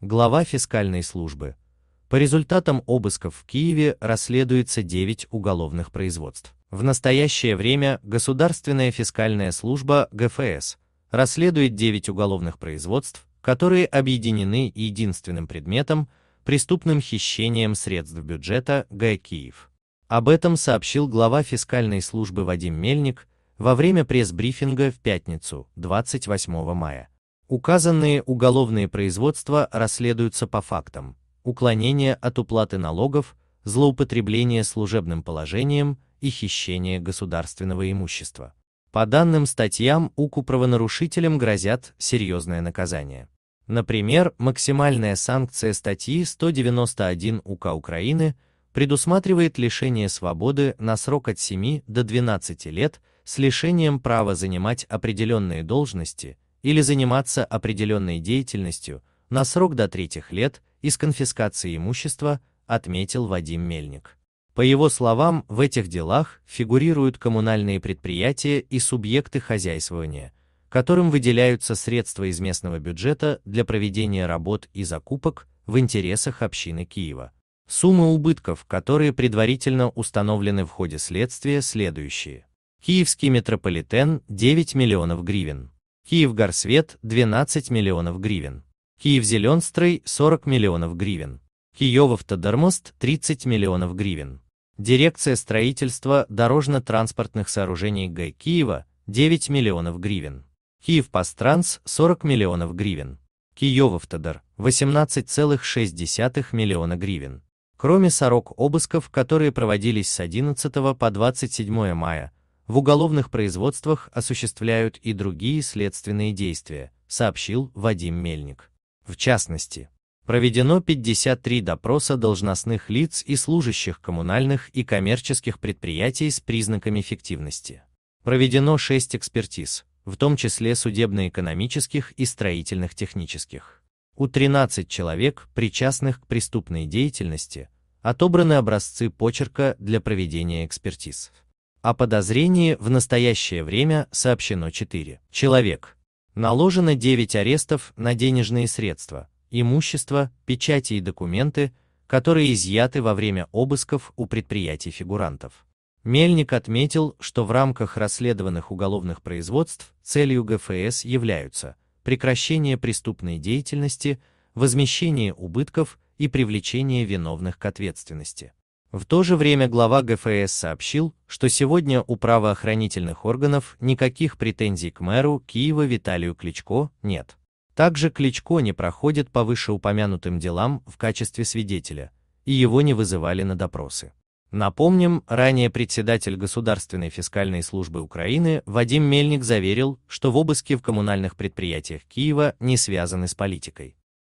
глава фискальной службы. По результатам обысков в Киеве расследуется 9 уголовных производств. В настоящее время Государственная фискальная служба ГФС расследует 9 уголовных производств, которые объединены единственным предметом – преступным хищением средств бюджета Г. Киев. Об этом сообщил глава фискальной службы Вадим Мельник во время пресс-брифинга в пятницу, 28 мая. Указанные уголовные производства расследуются по фактам уклонение от уплаты налогов, злоупотребление служебным положением и хищение государственного имущества. По данным статьям УКУ правонарушителям грозят серьезное наказание. Например, максимальная санкция статьи 191 УК Украины предусматривает лишение свободы на срок от 7 до 12 лет с лишением права занимать определенные должности или заниматься определенной деятельностью на срок до третьих лет и с конфискацией имущества, отметил Вадим Мельник. По его словам, в этих делах фигурируют коммунальные предприятия и субъекты хозяйствования, которым выделяются средства из местного бюджета для проведения работ и закупок в интересах общины Киева. Суммы убытков, которые предварительно установлены в ходе следствия, следующие. Киевский метрополитен – 9 миллионов гривен. Киевгорсвет 12 миллионов гривен. Киевзеленстрой 40 миллионов гривен. Киевавтодормост 30 миллионов гривен. Дирекция строительства дорожно-транспортных сооружений г. Киева 9 миллионов гривен. Киевпостранс 40 миллионов гривен. Киевавтодор 18,6 миллиона гривен. Кроме сорок обысков, которые проводились с 11 по 27 мая в уголовных производствах осуществляют и другие следственные действия, сообщил Вадим Мельник. В частности, проведено 53 допроса должностных лиц и служащих коммунальных и коммерческих предприятий с признаками фиктивности. Проведено 6 экспертиз, в том числе судебно-экономических и строительных-технических. У 13 человек, причастных к преступной деятельности, отобраны образцы почерка для проведения экспертиз. О подозрении в настоящее время сообщено 4 человек. Наложено 9 арестов на денежные средства, имущество, печати и документы, которые изъяты во время обысков у предприятий фигурантов. Мельник отметил, что в рамках расследованных уголовных производств целью ГФС являются прекращение преступной деятельности, возмещение убытков и привлечение виновных к ответственности. В то же время глава ГФС сообщил, что сегодня у правоохранительных органов никаких претензий к мэру Киева Виталию Кличко нет. Также Кличко не проходит по вышеупомянутым делам в качестве свидетеля, и его не вызывали на допросы. Напомним, ранее председатель Государственной фискальной службы Украины Вадим Мельник заверил, что в обыске в коммунальных предприятиях Киева не связаны с политикой.